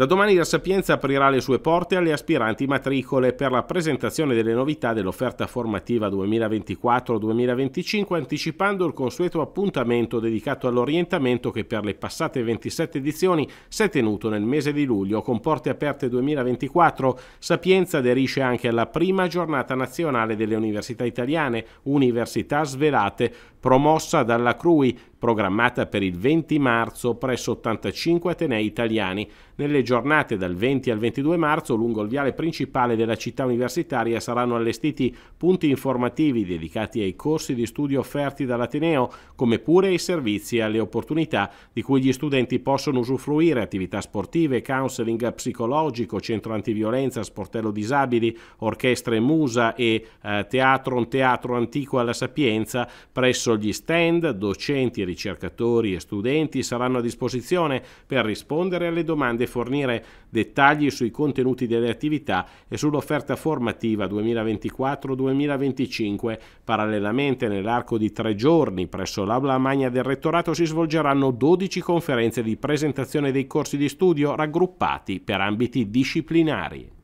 Da domani la Sapienza aprirà le sue porte alle aspiranti matricole per la presentazione delle novità dell'offerta formativa 2024-2025 anticipando il consueto appuntamento dedicato all'orientamento che per le passate 27 edizioni si è tenuto nel mese di luglio con porte aperte 2024. Sapienza aderisce anche alla prima giornata nazionale delle università italiane, Università Svelate, promossa dalla CRUI programmata per il 20 marzo presso 85 Atenei italiani, nelle giornate dal 20 al 22 marzo, lungo il viale principale della città universitaria, saranno allestiti punti informativi dedicati ai corsi di studio offerti dall'Ateneo, come pure ai servizi e alle opportunità di cui gli studenti possono usufruire, attività sportive, counseling psicologico, centro antiviolenza, sportello disabili, orchestra e musa e eh, teatro, un teatro antico alla sapienza, presso gli stand, docenti, e ricercatori e studenti saranno a disposizione per rispondere alle domande e fornire dettagli sui contenuti delle attività e sull'offerta formativa 2024-2025. Parallelamente nell'arco di tre giorni presso l'Aula Magna del Rettorato si svolgeranno 12 conferenze di presentazione dei corsi di studio raggruppati per ambiti disciplinari.